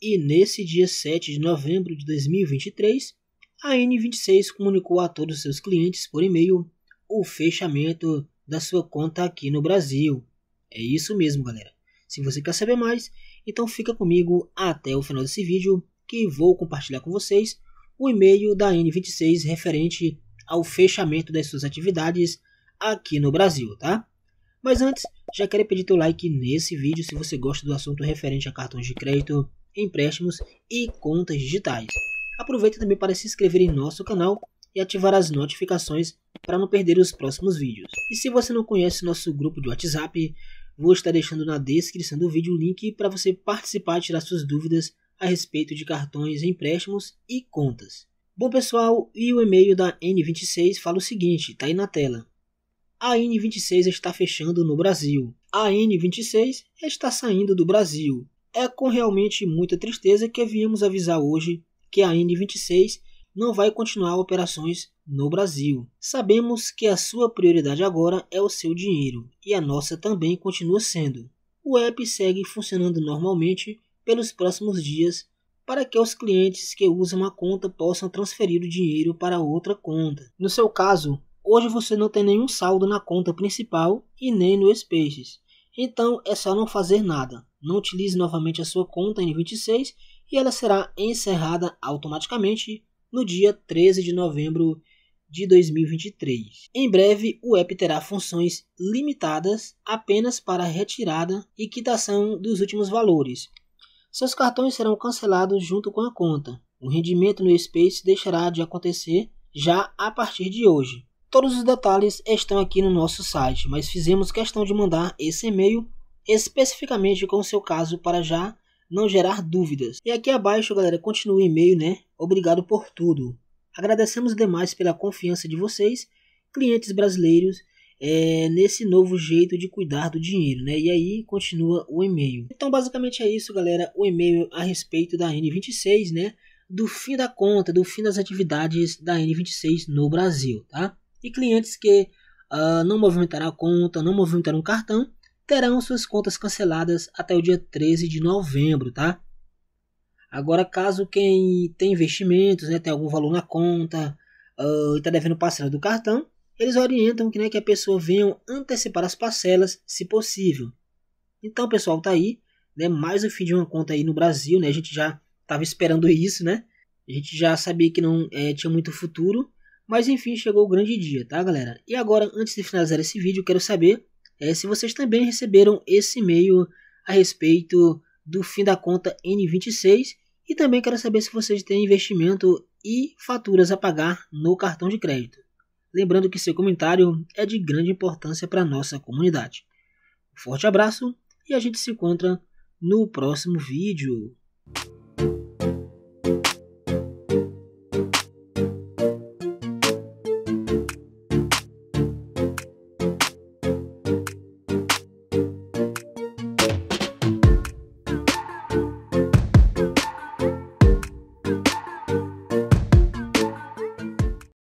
E nesse dia 7 de novembro de 2023, a N26 comunicou a todos seus clientes por e-mail o fechamento da sua conta aqui no Brasil. É isso mesmo, galera. Se você quer saber mais, então fica comigo até o final desse vídeo que vou compartilhar com vocês o e-mail da N26 referente ao fechamento das suas atividades aqui no Brasil, tá? Mas antes, já quero pedir teu like nesse vídeo se você gosta do assunto referente a cartões de crédito empréstimos e contas digitais. Aproveita também para se inscrever em nosso canal e ativar as notificações para não perder os próximos vídeos. E se você não conhece nosso grupo de WhatsApp, vou estar deixando na descrição do vídeo o link para você participar e tirar suas dúvidas a respeito de cartões, empréstimos e contas. Bom pessoal, e o e-mail da N26 fala o seguinte, está aí na tela. A N26 está fechando no Brasil. A N26 está saindo do Brasil. É com realmente muita tristeza que viemos avisar hoje que a N26 não vai continuar operações no Brasil. Sabemos que a sua prioridade agora é o seu dinheiro e a nossa também continua sendo. O app segue funcionando normalmente pelos próximos dias para que os clientes que usam a conta possam transferir o dinheiro para outra conta. No seu caso, hoje você não tem nenhum saldo na conta principal e nem no Spaces. Então é só não fazer nada. Não utilize novamente a sua conta N26 e ela será encerrada automaticamente no dia 13 de novembro de 2023. Em breve, o app terá funções limitadas apenas para retirada e quitação dos últimos valores. Seus cartões serão cancelados junto com a conta. O rendimento no Space deixará de acontecer já a partir de hoje. Todos os detalhes estão aqui no nosso site, mas fizemos questão de mandar esse e-mail especificamente com o seu caso para já não gerar dúvidas. E aqui abaixo, galera, continua o e-mail, né? Obrigado por tudo. Agradecemos demais pela confiança de vocês, clientes brasileiros, é, nesse novo jeito de cuidar do dinheiro, né? E aí continua o e-mail. Então, basicamente é isso, galera. O e-mail a respeito da N26, né? Do fim da conta, do fim das atividades da N26 no Brasil, tá? e clientes que uh, não movimentaram a conta, não movimentaram o cartão, terão suas contas canceladas até o dia 13 de novembro, tá? Agora, caso quem tem investimentos, né, tem algum valor na conta uh, e está devendo parcela do cartão, eles orientam que, né, que a pessoa venha antecipar as parcelas, se possível. Então, pessoal, tá aí, né, mais o fim de uma conta aí no Brasil, né, a gente já estava esperando isso, né, a gente já sabia que não é, tinha muito futuro, mas enfim, chegou o grande dia, tá galera? E agora, antes de finalizar esse vídeo, quero saber é, se vocês também receberam esse e-mail a respeito do fim da conta N26 e também quero saber se vocês têm investimento e faturas a pagar no cartão de crédito. Lembrando que seu comentário é de grande importância para nossa comunidade. Um forte abraço e a gente se encontra no próximo vídeo.